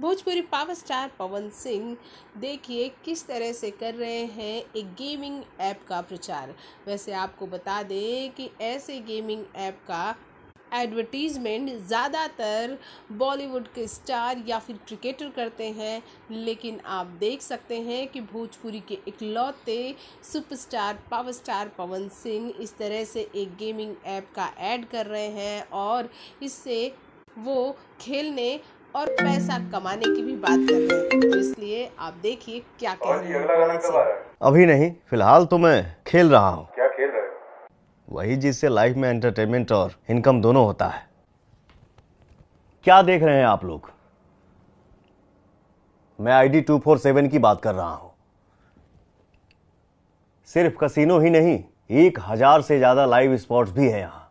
Bhojpuri power star Pawan Singh देखिए किस तरह से कर रहे हैं एक गेमिंग ऐप का प्रचार वैसे आपको बता दें कि ऐसे गेमिंग ऐप का एडवर्टीज़मेंट ज़्यादातर बॉलीवुड के स्टार या फिर क्रिकेटर करते हैं लेकिन आप देख सकते हैं कि भोजपुरी के इकलौते superstar power star Pawan Singh इस तरह से एक गेमिंग ऐप का ऐड कर रहे हैं और इससे वो खेलने और पैसा कमाने की भी बात कर रहे हैं तो इसलिए आप देखिए क्या कह रहे हैं अभी नहीं फिलहाल तो मैं खेल रहा हूँ क्या खेल रहे हो वही जिससे लाइफ में एंटरटेनमेंट और इनकम दोनों होता है क्या देख रहे हैं आप लोग मैं आईडी 247 की बात कर रहा हूं सिर्फ कसिनो ही नहीं एक हजार से ज्यादा लाइव स्पॉट्स भी है यहां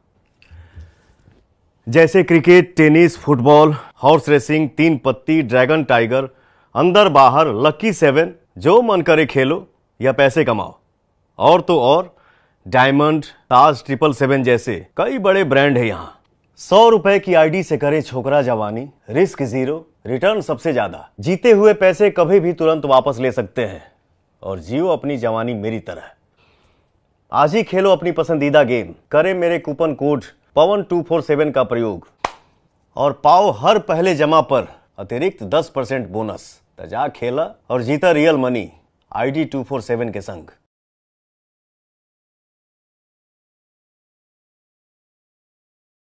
जैसे cricket tennis football horse racing तीन पत्ती ड्रैगन टाइगर अंदर बाहर लकी सेवन जो मन करे खेलो या पैसे कमाओ और तो और डायमंड ताज ट्रिपल सेवन जैसे कई बड़े ब्रांड है यहाँ सौ रुपए की आईडी से करे छोकरा जवानी रिस्क जीरो रिटर्न सबसे ज्यादा जीते हुए पैसे कभी भी तुरंत वापस ले सकते हैं और जियो अपनी जवानी मेरी तरह आज ही खेलो अपनी पसंदीदा गेम करे मेरे कूपन कोड पवन 247 का प्रयोग और पाओ हर पहले जमा पर अतिरिक्त 10 परसेंट बोनस तजा खेला और जीता रियल मनी आईडी 247 के संग